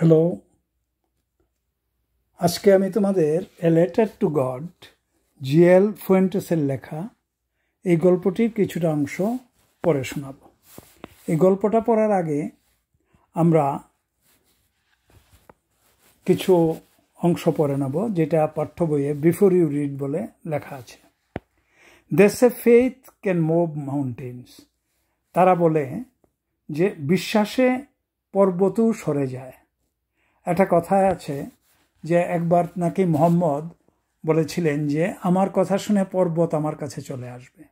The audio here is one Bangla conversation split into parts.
হ্যালো আজকে আমি তোমাদের A letter to God G ফুয়েন্টেসের লেখা এই গল্পটির কিছুটা অংশ পড়ে শোনাব এই গল্পটা পড়ার আগে আমরা কিছু অংশ পড়ে নেব যেটা পাঠ্য বইয়ে বিফোর ইউ রিড বলে লেখা আছে দেশে a faith can move mountains তারা বলে যে বিশ্বাসে পর্বতও সরে যায় একটা কথা আছে যে একবার নাকি মোহাম্মদ বলেছিলেন যে আমার কথা শুনে পর্বত আমার কাছে চলে আসবে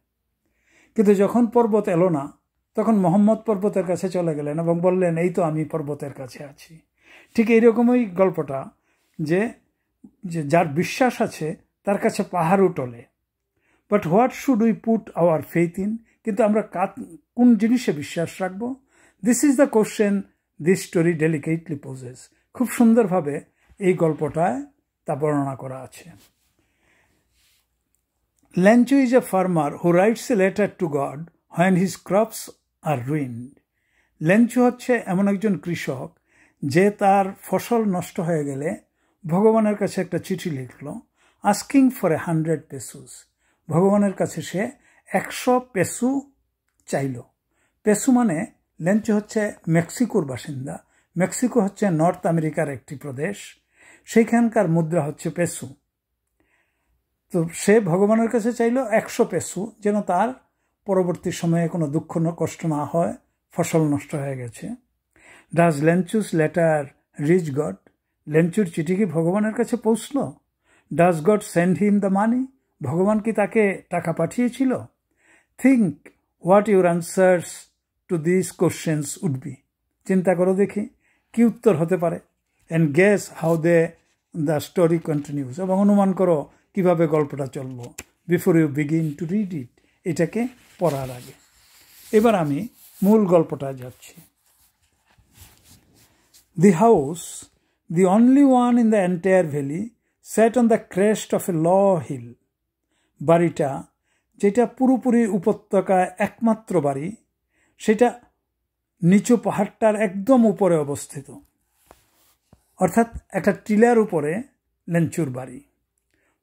কিন্তু যখন পর্বত এলো না তখন মোহাম্মদ পর্বতের কাছে চলে গেলেন এবং বললেন এই তো আমি পর্বতের কাছে আছি ঠিক এইরকমই গল্পটা যে যে যার বিশ্বাস আছে তার কাছে পাহাড়ও টলে but what should we put our faith in কিন্তু আমরা কাত কোন জিনিসে বিশ্বাস রাখবো this is the question this story delicately poses খুব সুন্দরভাবে এই গল্পটায় তা বর্ণনা করা আছে Lencho is a farmer who writes a letter to God when his crops are ruined Lencho হচ্ছে এমন একজন কৃষক যে তার ফসল নষ্ট হয়ে গেলে ভগবানের কাছে একটা চিঠি লিখল asking for a hundred pesos ভগবানের কাছে সে একশো পেসু চাইল পেসু মানে ল্যাঞ্চু হচ্ছে মেক্সিকোর বাসিন্দা মেক্সিকো হচ্ছে নর্থ আমেরিকার একটি প্রদেশ সেইখানকার মুদ্রা হচ্ছে পেসু তো সে ভগবানের কাছে চাইল একশো পেসু যেন তার পরবর্তী সময়ে কোনো দুঃখ কষ্ট না হয় ফসল নষ্ট হয়ে গেছে does Lencho's letter reach God লেঞ্চুর চিঠি কি ভগবানের কাছে পৌঁছল does God send him the money ভগবান কি তাকে টাকা পাঠিয়েছিল think what your answers to this questions would be চিন্তা করো দেখি কি উত্তর হতে পারে and guess how they the story continues এবং অনুমান করো কিভাবে গল্পটা চলবো before you begin to read it এটাকে পড়ার আগে এবার আমি মূল গল্পটা যাচ্ছি the house the only one in the entire valley sat on the crest of a low hill বাড়িটা যেটা পুরোপুরি উপত্যকায় একমাত্র বাড়ি সেটা নিচু পাহাড়টার একদম উপরে অবস্থিত অর্থাৎ একটা টিলার উপরে লেঞ্চুর বাড়ি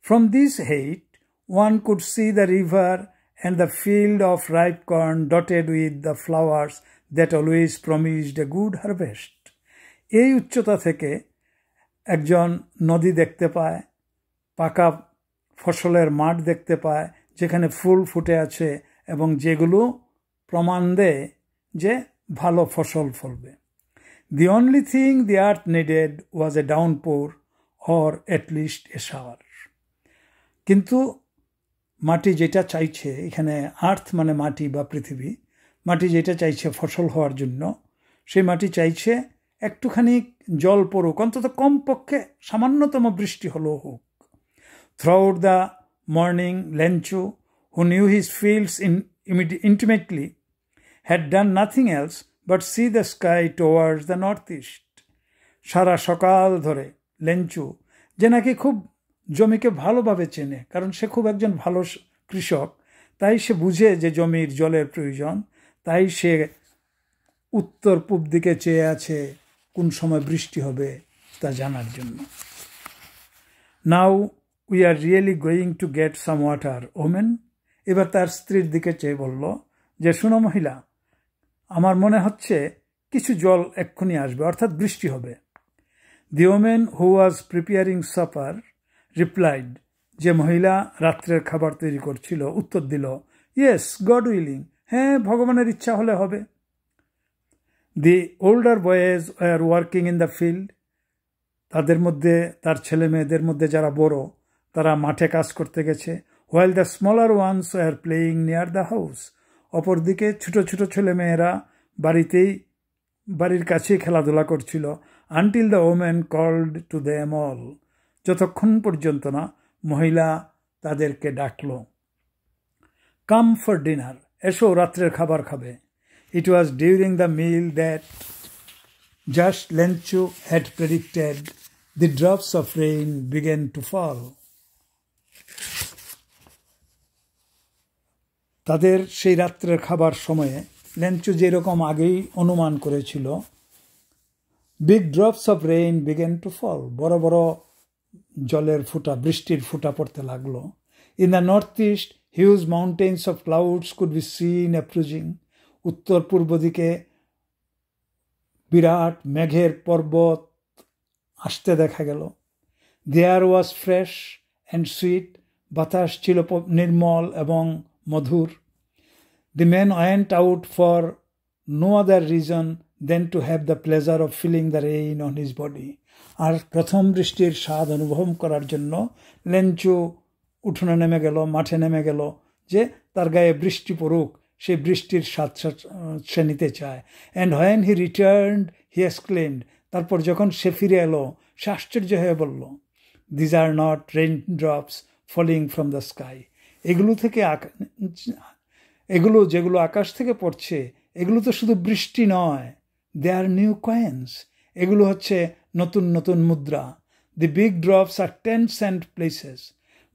from this height one could see the river and the field of ripe corn dotted with the flowers that always promised a good harvest এই উচ্চতা থেকে একজন নদী দেখতে পায় পাকা ফসলের মাঠ দেখতে পায় যেখানে ফুল ফুটে আছে এবং যেগুলো প্রমাণ দেয় যে ভালো ফসল ফলবে the only thing the earth needed was a downpour or at least a shower কিন্তু মাটি যেটা চাইছে এখানে আর্থ মানে মাটি বা পৃথিবী মাটি যেটা চাইছে ফসল হওয়ার জন্য সেই মাটি চাইছে একটুখানি জল পড়ুক অন্তত কমপক্ষে সামান্যতম বৃষ্টি হলেও হোক out the morning Lencho who knew his fields in ইমিডি intimately had done nothing else but see the sky towards the northeast. সারা সকাল ধরে লেঞ্চু যে নাকি খুব জমিকে ভালোভাবে চেনে কারণ সে খুব একজন ভালো কৃষক তাই সে বুঝে যে জমির জলের প্রয়োজন তাই সে উত্তর পূব দিকে চেয়ে আছে কোন সময় বৃষ্টি হবে তা জানার জন্য now we are really going to get some water woman এবার তার স্ত্রীর দিকে চেয়ে বলল যে শুনো মহিলা আমার মনে হচ্ছে কিছু জল এক্ষুনি আসবে অর্থাৎ বৃষ্টি হবে the woman who was preparing supper replied যে মহিলা রাত্রের খাবার তৈরি করছিল উত্তর দিল ইয়েস গড উইলিং হ্যাঁ ভগবানের ইচ্ছা হলে হবে the older boys are working in the field তাদের মধ্যে তার ছেলে মেয়েদের মধ্যে যারা বড় তারা মাঠে কাজ করতে গেছে while the smaller ones are playing near the house অপরদিকে ছোট ছোট ছেলে মেয়েরা বাড়িতেই বাড়ির কাছেই খেলাধুলা করছিল until the woman called to them all যতক্ষণ পর্যন্ত না মহিলা তাদেরকে ডাকল কাম ফর ডিনার এসো রাত্রের খাবার খাবে it was during the meal that just Lencho had predicted the drops of rain began to fall তাদের সেই রাত্রের খাবার সময়ে লেঞ্চু যেরকম আগেই অনুমান করেছিল big drops of rain began to fall বড় বড় জলের ফুটা বৃষ্টির ফুটা পড়তে লাগলো in the north east huge mountains of clouds could be seen approaching উত্তর পূর্ব দিকে বিরাট মেঘের পর্বত আসতে দেখা গেল there was fresh and sweet বাতাস ছিল নির্মল এবং মধুর The man went out for no other reason than to have the pleasure of feeling the rain on his body আর প্রথম বৃষ্টির স্বাদ অনুভব করার জন্য লেঞ্চু উঠোনে নেমে গেল মাঠে নেমে গেল যে তার গায়ে বৃষ্টি পড়ুক সে বৃষ্টির স্বাদ সে নিতে চায় and when he returned he exclaimed তারপর যখন সে ফিরে এলো সে আশ্চর্য হয়ে বলল these are not raindrops falling from the sky এগুলো থেকে এগুলো যেগুলো আকাশ থেকে পড়ছে এগুলো তো শুধু বৃষ্টি নয় দে আর নিউ কয়েন্স এগুলো হচ্ছে নতুন নতুন মুদ্রা the big drops are ten cent pieces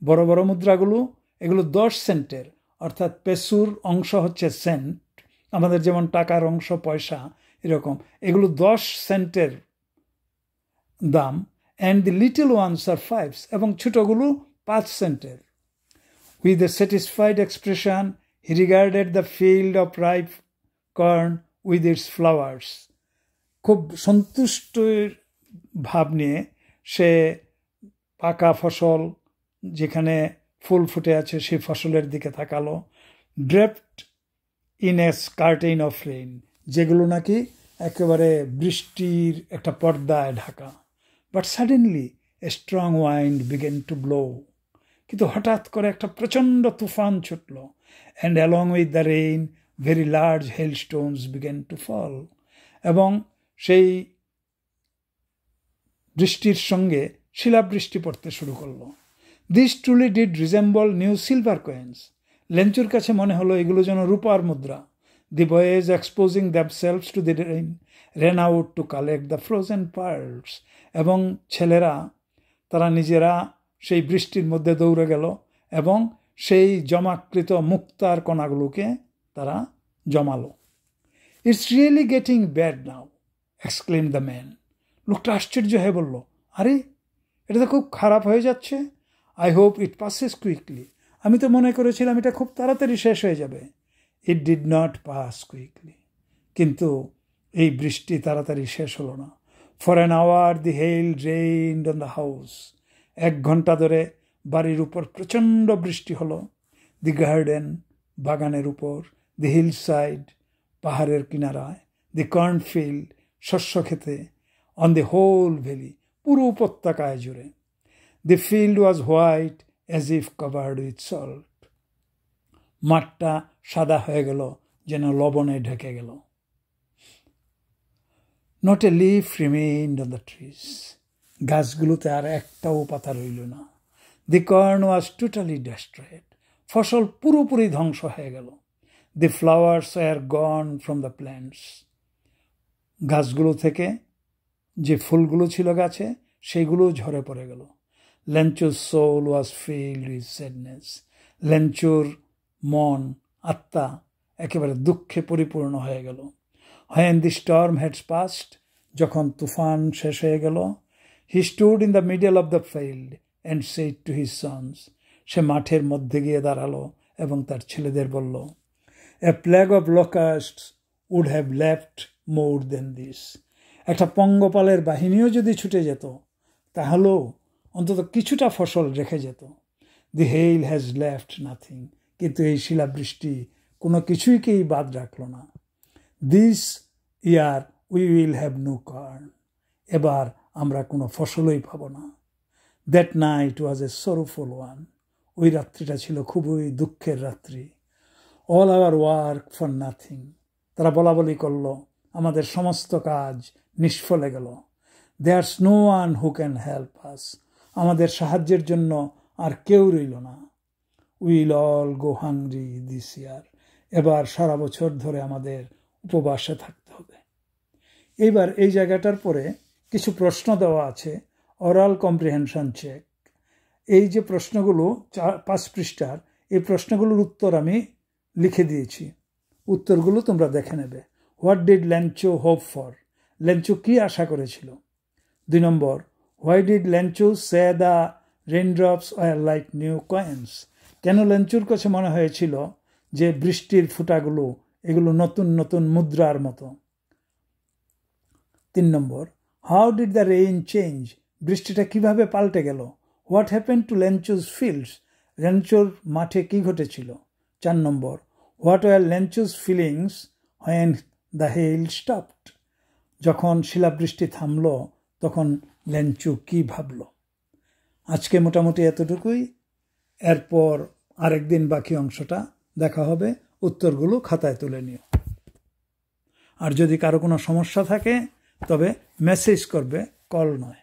বড় বড় মুদ্রাগুলো এগুলো দশ সেন্টের অর্থাৎ পেসুর অংশ হচ্ছে সেন্ট আমাদের যেমন টাকার অংশ পয়সা এরকম এগুলো দশ সেন্টের দাম and the little ones are fives এবং ছোটোগুলো পাঁচ সেন্টের With a satisfied expression, he regarded the field of ripe corn with its flowers. খুব সন্তুষ্টের ভাব নিয়ে সে পাকা ফসল যেখানে ফুল ফুটে আছে সেই ফসলের দিকে তাকালো draped in a curtain of rain যেগুলো নাকি একেবারে বৃষ্টির একটা পর্দায় ঢাকা but suddenly a strong wind began to blow কিন্তু হঠাৎ করে একটা প্রচণ্ড তুফান ছুটল and along with the rain very large hailstones began to fall এবং সেই বৃষ্টির সঙ্গে শিলাবৃষ্টি পড়তে শুরু করলো this truly did resemble new silver coins লেঞ্চুর কাছে মনে হলো এগুলো যেন রূপার মুদ্রা the boys exposing দ্যাবসেলভস to the rain ran out to collect the frozen pearls এবং ছেলেরা তারা নিজেরা সেই বৃষ্টির মধ্যে দৌড়ে গেল এবং সেই জমাকৃত মুক্তার কণাগুলোকে তারা জমালো it's really getting bad now exclaim the man লোকটা আশ্চর্য হয়ে বলল আরে এটা তো খুব খারাপ হয়ে যাচ্ছে I hope it passes quickly আমি তো মনে করেছিলাম এটা খুব তাড়াতাড়ি শেষ হয়ে যাবে it did not pass quickly কিন্তু এই বৃষ্টি তাড়াতাড়ি শেষ হলো না for an hour the hail rained on the house এক ঘন্টা ধরে বাড়ির উপর প্রচণ্ড বৃষ্টি হলো দি গার্ডেন বাগানের উপর দি হিল সাইড পাহাড়ের কিনারায় দি কর্নফিল্ড শস্য খেতে অন দি হোল ভ্যালি পুরো উপত্যকায় জুড়ে the field was white as if covered with salt মাঠটা সাদা হয়ে গেল যেন লবণে ঢেকে গেল not a leaf remained on the trees গাছগুলোতে আর একটাও পাতা রইল না the corn was totally destroyed ফসল পুরোপুরি ধ্বংস হয়ে গেল the flowers are gone from the plants গাছগুলো থেকে যে ফুলগুলো ছিল গাছে সেইগুলোও ঝরে পড়ে গেল লেঞ্চুর soul was filled with sadness লেঞ্চুর মন আত্মা একেবারে দুঃখে পরিপূর্ণ হয়ে গেল when the storm had passed যখন তুফান শেষ হয়ে গেল he stood in the middle of the field and said to his sons সে মাঠের মধ্যে গিয়ে দাঁড়ালো এবং তার ছেলেদের বলল a plague of locust would have left more than this একটা পঙ্গপালের বাহিনীও যদি ছুটে যেত তাহলেও অন্তত কিছুটা ফসল রেখে যেত the hail has left nothing কিন্তু এই শিলাবৃষ্টি কোনো কিছুইকেই বাদ রাখল না this year we will have no corn এবার আমরা কোনো ফসলই পাব না that night was a sorrowful one ওই রাত্রিটা ছিল খুবই দুঃখের রাত্রি all our work for nothing তারা বলা বলি করল আমাদের সমস্ত কাজ নিষ্ফলে গেল আর no one who can help us আমাদের সাহায্যের জন্য আর কেউ রইল না will all go hungry this year এবার সারা বছর ধরে আমাদের উপবাসে থাকতে হবে এইবার এই জায়গাটার পরে কিছু প্রশ্ন দেওয়া আছে অরাল কম্প্রিহেনশন চেক এই যে প্রশ্নগুলো চার পাঁচ পৃষ্ঠার এই প্রশ্নগুলোর উত্তর আমি লিখে দিয়েছি উত্তরগুলো তোমরা দেখে নেবে what did Lencho hope for Lencho কী আশা করেছিল দুই নম্বর why did Lencho see the raindrops are like new coins কেন ল্যাঞ্চুর কাছে মনে হয়েছিল যে বৃষ্টির ফুটাগুলো এগুলো নতুন নতুন মুদ্রার মতো তিন নম্বর how did the rain change বৃষ্টিটা কিভাবে পাল্টে গেল what happen to Lencho's fields ল্যাঞ্চোর মাঠে কি ঘটেছিল চার নম্বর what were Lencho's feelings when the hail stopped যখন শিলাবৃষ্টি থামল তখন ল্যাঞ্চু কি ভাবল আজকে মোটামুটি এতটুকুই এরপর দিন বাকি অংশটা দেখা হবে উত্তরগুলো খাতায় তুলে নিও আর যদি কারো কোনো সমস্যা থাকে তবে মেসেজ করবে কল নয়